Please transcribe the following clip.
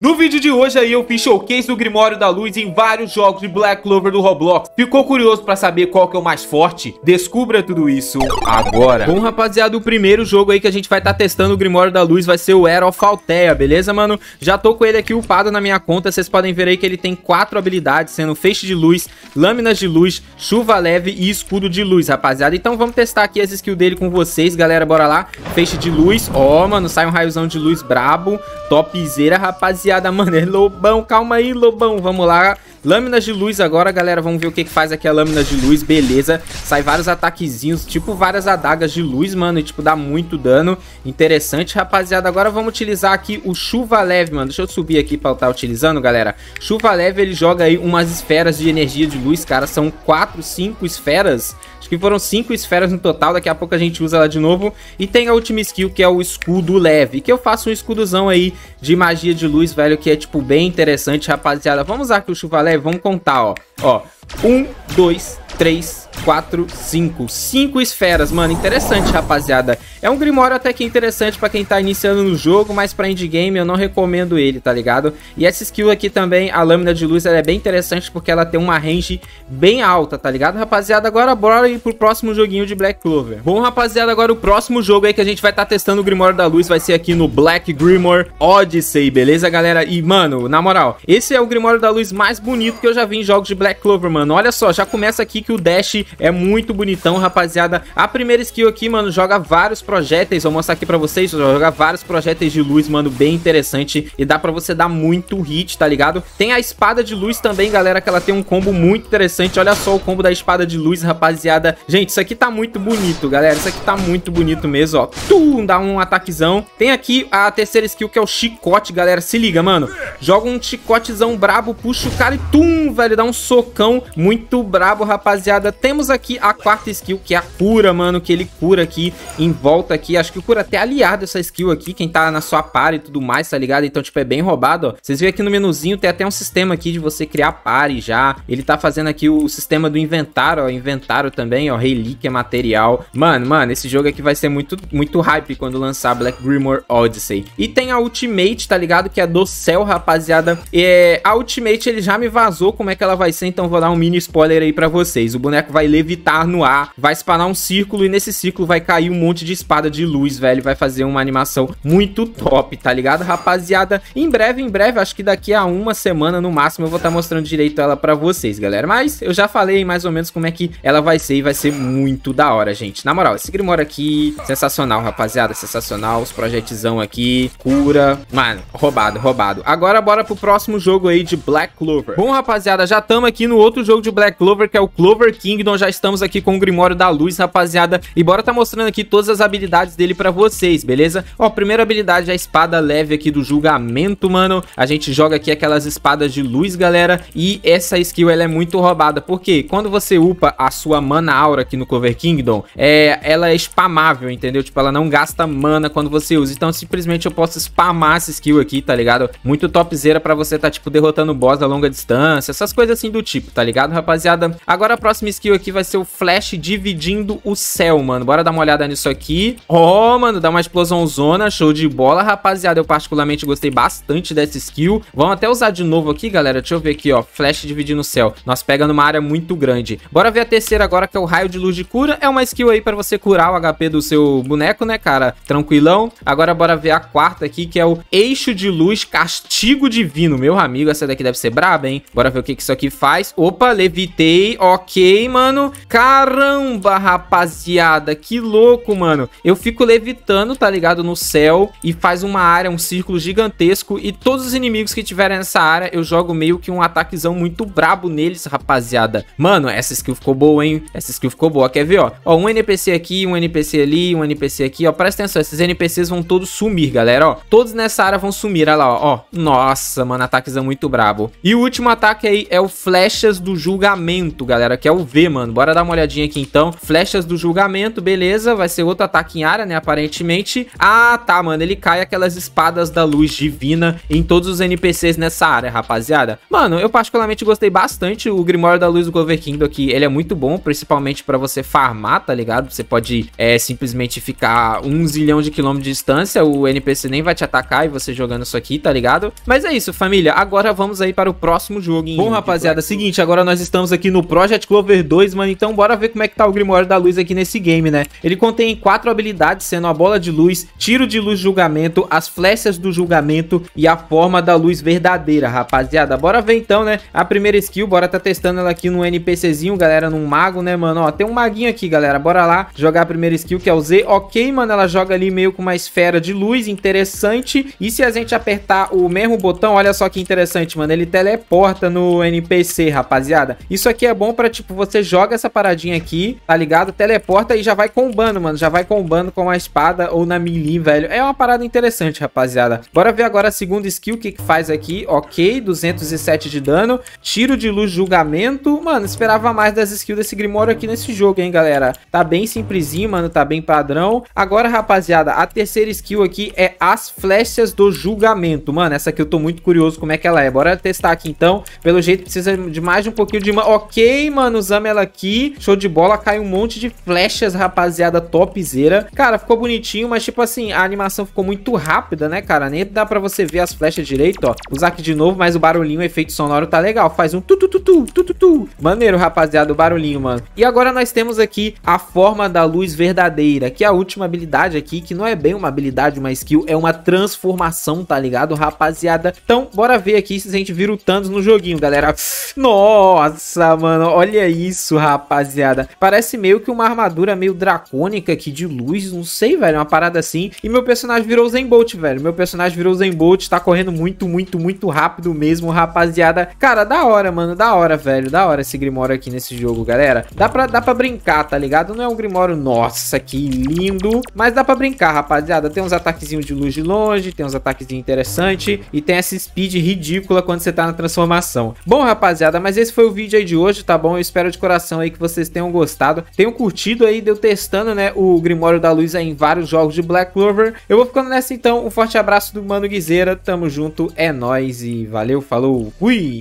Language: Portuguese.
No vídeo de hoje aí eu fiz showcase do Grimório da Luz em vários jogos de Black Clover do Roblox. Ficou curioso pra saber qual que é o mais forte? Descubra tudo isso agora. Bom, rapaziada, o primeiro jogo aí que a gente vai estar tá testando o Grimório da Luz vai ser o Era of Altea, beleza, mano? Já tô com ele aqui upado na minha conta, vocês podem ver aí que ele tem quatro habilidades, sendo Feixe de Luz, Lâminas de Luz, Chuva Leve e Escudo de Luz, rapaziada. Então vamos testar aqui as skills dele com vocês, galera, bora lá. Feixe de Luz, ó, oh, mano, sai um raiozão de luz brabo, topzera, rapaziada rapaziada, mano, é Lobão, calma aí, Lobão, vamos lá. Lâminas de luz agora, galera, vamos ver o que, que faz aqui a lâmina de luz, beleza. Sai vários ataquezinhos, tipo várias adagas de luz, mano, e tipo, dá muito dano. Interessante, rapaziada. Agora vamos utilizar aqui o chuva leve, mano. Deixa eu subir aqui pra eu estar tá utilizando, galera. Chuva leve, ele joga aí umas esferas de energia de luz, cara. São quatro, cinco esferas Acho que foram cinco esferas no total, daqui a pouco a gente usa ela de novo. E tem a última skill, que é o escudo leve, que eu faço um escudozão aí de magia de luz, velho, que é, tipo, bem interessante, rapaziada. Vamos usar aqui o chuva leve, vamos contar, ó. Ó, um, dois, 3, 4, 5. 5 esferas, mano. Interessante, rapaziada. É um Grimório até que interessante pra quem tá iniciando no jogo, mas pra indie eu não recomendo ele, tá ligado? E essa skill aqui também, a lâmina de luz, ela é bem interessante porque ela tem uma range bem alta, tá ligado, rapaziada? Agora bora ir pro próximo joguinho de Black Clover. Bom, rapaziada, agora o próximo jogo aí que a gente vai estar tá testando o Grimório da Luz vai ser aqui no Black Grimoire Odyssey, beleza, galera? E, mano, na moral, esse é o Grimório da Luz mais bonito que eu já vi em jogos de Black Clover, mano. Olha só, já começa aqui que o Dash é muito bonitão, rapaziada. A primeira skill aqui, mano, joga vários projéteis. Vou mostrar aqui pra vocês. Joga vários projéteis de luz, mano, bem interessante. E dá pra você dar muito hit, tá ligado? Tem a espada de luz também, galera, que ela tem um combo muito interessante. Olha só o combo da espada de luz, rapaziada. Gente, isso aqui tá muito bonito, galera. Isso aqui tá muito bonito mesmo, ó. Tum, dá um ataquezão. Tem aqui a terceira skill, que é o chicote, galera. Se liga, mano. Joga um chicotezão brabo, puxa o cara e tum, velho. Dá um socão muito brabo, rapaziada rapaziada, temos aqui a quarta skill, que é a cura, mano, que ele cura aqui em volta aqui. Acho que cura é até aliado essa skill aqui, quem tá na sua par e tudo mais, tá ligado? Então, tipo, é bem roubado, ó. Vocês viram aqui no menuzinho, tem até um sistema aqui de você criar pare já. Ele tá fazendo aqui o sistema do inventário, ó. Inventário também, ó. Relíquia, é material. Mano, mano, esse jogo aqui vai ser muito, muito hype quando lançar Black Grimoire Odyssey. E tem a Ultimate, tá ligado? Que é do céu, rapaziada. É, a Ultimate, ele já me vazou como é que ela vai ser, então vou dar um mini spoiler aí pra vocês vocês. O boneco vai levitar no ar, vai spanar um círculo e nesse círculo vai cair um monte de espada de luz, velho. Vai fazer uma animação muito top, tá ligado, rapaziada? Em breve, em breve, acho que daqui a uma semana no máximo eu vou estar tá mostrando direito ela pra vocês, galera. Mas eu já falei mais ou menos como é que ela vai ser e vai ser muito da hora, gente. Na moral, esse Grimório aqui, sensacional, rapaziada, sensacional. Os projetizão aqui, cura. Mano, roubado, roubado. Agora bora pro próximo jogo aí de Black Clover. Bom, rapaziada, já estamos aqui no outro jogo de Black Clover, que é o Clover Clover Kingdom, já estamos aqui com o Grimório da Luz, rapaziada, e bora tá mostrando aqui todas as habilidades dele pra vocês, beleza? Ó, primeira habilidade é a espada leve aqui do julgamento, mano, a gente joga aqui aquelas espadas de luz, galera, e essa skill, ela é muito roubada, porque quando você upa a sua mana aura aqui no Clover Kingdom, é, ela é spamável, entendeu? Tipo, ela não gasta mana quando você usa, então simplesmente eu posso spamar essa skill aqui, tá ligado? Muito topzera pra você tá, tipo, derrotando boss a longa distância, essas coisas assim do tipo, tá ligado, rapaziada? Agora, próxima skill aqui vai ser o Flash dividindo o céu, mano. Bora dar uma olhada nisso aqui. Ó, oh, mano, dá uma explosão zona, show de bola, rapaziada. Eu particularmente gostei bastante dessa skill. Vamos até usar de novo aqui, galera. Deixa eu ver aqui, ó. Flash dividindo o céu. Nós pega numa área muito grande. Bora ver a terceira agora, que é o raio de luz de cura. É uma skill aí pra você curar o HP do seu boneco, né, cara? Tranquilão. Agora bora ver a quarta aqui, que é o eixo de luz castigo divino. Meu amigo, essa daqui deve ser braba, hein? Bora ver o que, que isso aqui faz. Opa, levitei. Ok Ok, mano. Caramba, rapaziada. Que louco, mano. Eu fico levitando, tá ligado? No céu. E faz uma área, um círculo gigantesco. E todos os inimigos que tiverem nessa área, eu jogo meio que um ataquezão muito brabo neles, rapaziada. Mano, essa skill ficou boa, hein? Essa skill ficou boa. Quer ver, ó? Ó, um NPC aqui, um NPC ali, um NPC aqui, ó. Presta atenção, esses NPCs vão todos sumir, galera, ó. Todos nessa área vão sumir, olha lá, ó. Nossa, mano, ataquezão muito brabo. E o último ataque aí é o Flechas do Julgamento, galera que é o V, mano. Bora dar uma olhadinha aqui, então. Flechas do julgamento, beleza. Vai ser outro ataque em área, né, aparentemente. Ah, tá, mano. Ele cai aquelas espadas da luz divina em todos os NPCs nessa área, rapaziada. Mano, eu particularmente gostei bastante o Grimório da Luz do Clover Kingdom aqui. Ele é muito bom, principalmente pra você farmar, tá ligado? Você pode é, simplesmente ficar um zilhão de quilômetros de distância, o NPC nem vai te atacar e você jogando isso aqui, tá ligado? Mas é isso, família. Agora vamos aí para o próximo jogo. Bom, rapaziada, seguinte, agora nós estamos aqui no Project Clover 2, mano. Então bora ver como é que tá o Grimório da Luz aqui nesse game, né? Ele contém quatro habilidades, sendo a bola de luz, tiro de luz julgamento, as flechas do julgamento e a forma da luz verdadeira, rapaziada. Bora ver então, né? A primeira skill, bora tá testando ela aqui no NPCzinho, galera, num mago, né, mano? Ó, tem um maguinho aqui, galera. Bora lá jogar a primeira skill, que é o Z. Ok, mano, ela joga ali meio com uma esfera de luz, interessante. E se a gente apertar o mesmo botão, olha só que interessante, mano. Ele teleporta no NPC, rapaziada. Isso aqui é bom pra tipo, você joga essa paradinha aqui, tá ligado? Teleporta e já vai combando, mano. Já vai combando com a espada ou na melee, velho. É uma parada interessante, rapaziada. Bora ver agora a segunda skill, o que que faz aqui. Ok, 207 de dano. Tiro de luz, julgamento. Mano, esperava mais das skills desse Grimório aqui nesse jogo, hein, galera. Tá bem simplesinho, mano. Tá bem padrão. Agora, rapaziada, a terceira skill aqui é as flechas do julgamento. Mano, essa aqui eu tô muito curioso como é que ela é. Bora testar aqui, então. Pelo jeito, precisa de mais de um pouquinho de... Ok, mano mano, usamos ela aqui. Show de bola, cai um monte de flechas, rapaziada, topzera. Cara, ficou bonitinho, mas tipo assim, a animação ficou muito rápida, né, cara? Nem dá pra você ver as flechas direito, ó. Usar aqui de novo, mas o barulhinho, o efeito sonoro tá legal. Faz um tu-tu-tu-tu, tu-tu-tu. Maneiro, rapaziada, o barulhinho, mano. E agora nós temos aqui a forma da luz verdadeira, que é a última habilidade aqui, que não é bem uma habilidade, uma skill, é uma transformação, tá ligado, rapaziada? Então, bora ver aqui se a gente vira o Thanos no joguinho, galera. Nossa, mano, olha Olha isso, rapaziada. Parece meio que uma armadura meio dracônica aqui de luz, não sei, velho, uma parada assim. E meu personagem virou Zenbolt, velho. Meu personagem virou Zenbolt, tá correndo muito, muito, muito rápido mesmo, rapaziada. Cara, da hora, mano, da hora, velho, da hora esse Grimório aqui nesse jogo, galera. Dá pra, dá pra brincar, tá ligado? Não é um Grimório, nossa, que lindo, mas dá pra brincar, rapaziada. Tem uns ataquezinhos de luz de longe, tem uns ataquezinhos interessantes e tem essa speed ridícula quando você tá na transformação. Bom, rapaziada, mas esse foi o vídeo aí de hoje, tá bom? eu espero de coração aí que vocês tenham gostado, tenham curtido aí, deu testando, né, o Grimório da Luz em vários jogos de Black Clover. Eu vou ficando nessa então, um forte abraço do Mano Guizeira, tamo junto, é nóis e valeu, falou, fui!